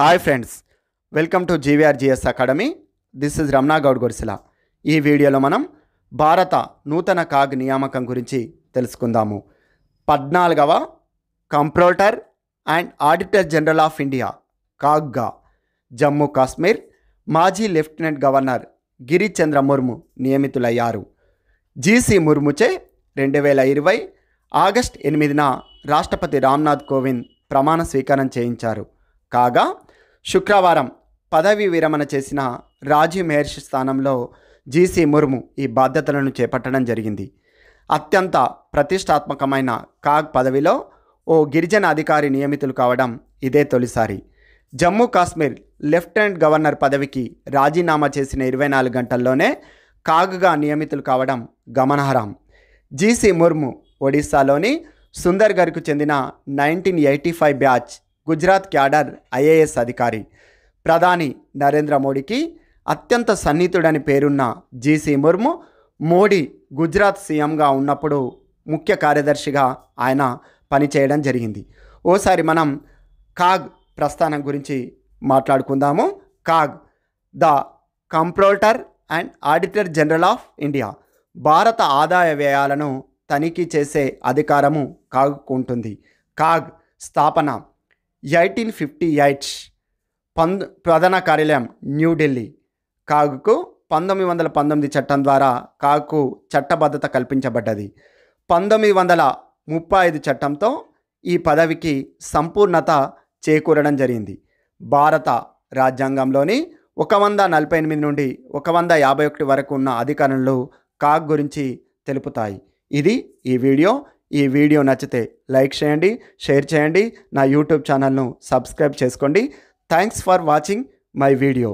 hi friends welcome to G V R G S academy this is Ramana Goud Godisila ఈ వీడియోలో మనం భారత నూతన కాగ్ నియామకం గురించి తెలుసుకుందాము పద్నాలుగవ comptroller and auditor general of India కాగ్గా జమ్మూ కాశ్మీర్ మాజీ లెఫ్టినెంట్ గవర్నర్ గిరిచంద్ర ముర్ము నియమితులయ్యారు జీసీ ముర్ముచే రెండు వేల ఇరవై ఆగస్ట్ ఎనిమిదిన రాష్ట్రపతి రామ్నాథ్ కోవింద్ ప్రమాణ స్వీకారం చేయించారు కాగా శుక్రవారం పదవి విరమణ చేసిన రాజీ మెహర్షి స్థానంలో జీసీ ముర్ము ఈ బాధ్యతలను చేపట్టడం జరిగింది అత్యంత ప్రతిష్టాత్మకమైన కాగ్ పదవిలో ఓ గిరిజన అధికారి నియమితులు కావడం ఇదే తొలిసారి జమ్మూ కాశ్మీర్ లెఫ్టినెంట్ గవర్నర్ పదవికి రాజీనామా చేసిన ఇరవై నాలుగు గంటల్లోనే కాగ్గా నియమితులు కావడం గమనార్హం జీసీ ముర్ము ఒడిశాలోని సుందర్గర్కు చెందిన nineteen eighty five batch Gujarat cadre IAS అధికారి ప్రధాని నరేంద్ర మోడీకి అత్యంత సన్నిహితుడని పేరున్న జీసీ ముర్ము మోడీ గుజరాత్ సీఎంగా ఉన్నప్పుడు ముఖ్య కార్యదర్శిగా ఆయన పనిచేయడం జరిగింది ఓసారి మనం కాగ్ ప్రస్థానం గురించి మాట్లాడుకుందాము CAG the కంప్రోల్టర్ and auditor general of India భారత ఆదాయ వ్యయాలను తనిఖీ చేసే అధికారము కాగుకుంటుంది కాగ్ స్థాపన ఎయిటీన్ ఫిఫ్టీ ఎయిట్స్ పంద్ ప్రధాన కార్యాలయం న్యూఢిల్లీ కాగుకు పంతొమ్మిది వందల పంతొమ్మిది చట్టం ద్వారా కాగుకు చట్టబద్ధత కల్పించబడ్డది పంతొమ్మిది వందల ముప్పై ఐదు చట్టంతో ఈ పదవికి సంపూర్ణత చేకూరడం జరిగింది భారత రాజ్యాంగంలోని ఒక వంద నలభై ఎనిమిది నుండి ఒక వంద యాభై ఒకటి వరకు ఉన్న అధికారంలో కాగ్ గురించి తెలుపుతాయి ఇది ఈ వీడియో ఈ వీడియో నచ్చితే లైక్ చేయండి షేర్ చేయండి నా యూట్యూబ్ ఛానల్ను సబ్స్క్రైబ్ చేసుకోండి thanks for watching my video